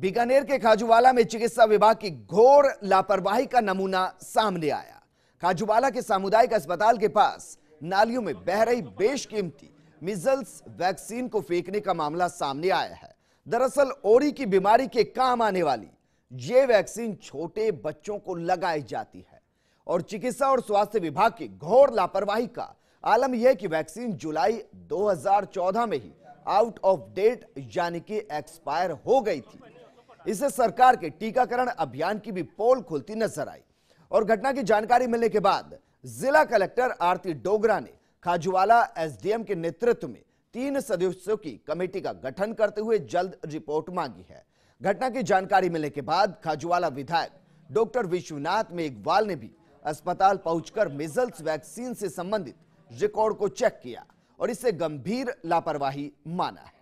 बीकानेर के खाजुवाला में चिकित्सा विभाग की घोर लापरवाही का नमूना सामने आया खाजुवाला के सामुदायिक अस्पताल के पास नालियों में बह रही बेशकीमती मिजल्स वैक्सीन को फेंकने का मामला सामने आया है दरअसल ओरी की बीमारी के काम आने वाली ये वैक्सीन छोटे बच्चों को लगाई जाती है और चिकित्सा और स्वास्थ्य विभाग की घोर लापरवाही का आलम यह कि वैक्सीन जुलाई 2014 में ही आउट ऑफ डेट यानी कि एक्सपायर हो गई थी इससे सरकार के टीकाकरण अभियान की भी पोल खुलती नजर आई और घटना की जानकारी मिलने के बाद जिला कलेक्टर आरती डोगरा ने खाजुवाला एसडीएम के नेतृत्व में तीन सदस्यों की कमेटी का गठन करते हुए जल्द रिपोर्ट मांगी है घटना की जानकारी मिलने के बाद खाजुवाला विधायक डॉक्टर विश्वनाथ मेघवाल ने भी अस्पताल पहुंचकर मिजल्स वैक्सीन से संबंधित रिकॉर्ड को चेक किया और इसे गंभीर लापरवाही माना है